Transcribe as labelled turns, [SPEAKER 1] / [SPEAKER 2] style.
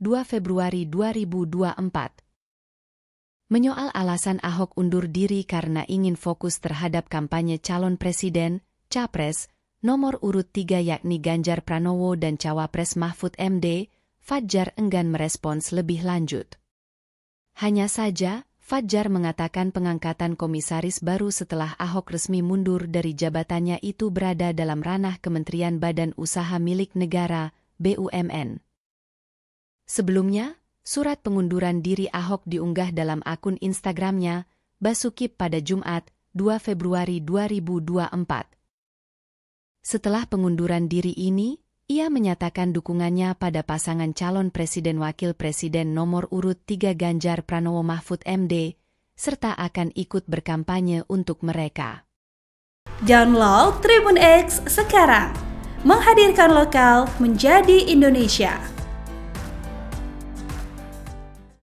[SPEAKER 1] 2 Februari 2024. Menyoal alasan Ahok undur diri karena ingin fokus terhadap kampanye calon presiden, capres, nomor urut 3 yakni Ganjar Pranowo dan cawapres Mahfud MD, Fajar enggan merespons lebih lanjut. Hanya saja, Fajar mengatakan pengangkatan komisaris baru setelah Ahok resmi mundur dari jabatannya itu berada dalam ranah Kementerian Badan Usaha Milik Negara, BUMN. Sebelumnya, surat pengunduran diri Ahok diunggah dalam akun Instagramnya, Basuki pada Jumat, 2 Februari 2024. Setelah pengunduran diri ini, ia menyatakan dukungannya pada pasangan calon presiden wakil presiden nomor urut 3 Ganjar Pranowo Mahfud MD, serta akan ikut berkampanye untuk mereka. Download Tribun X sekarang, menghadirkan lokal menjadi Indonesia.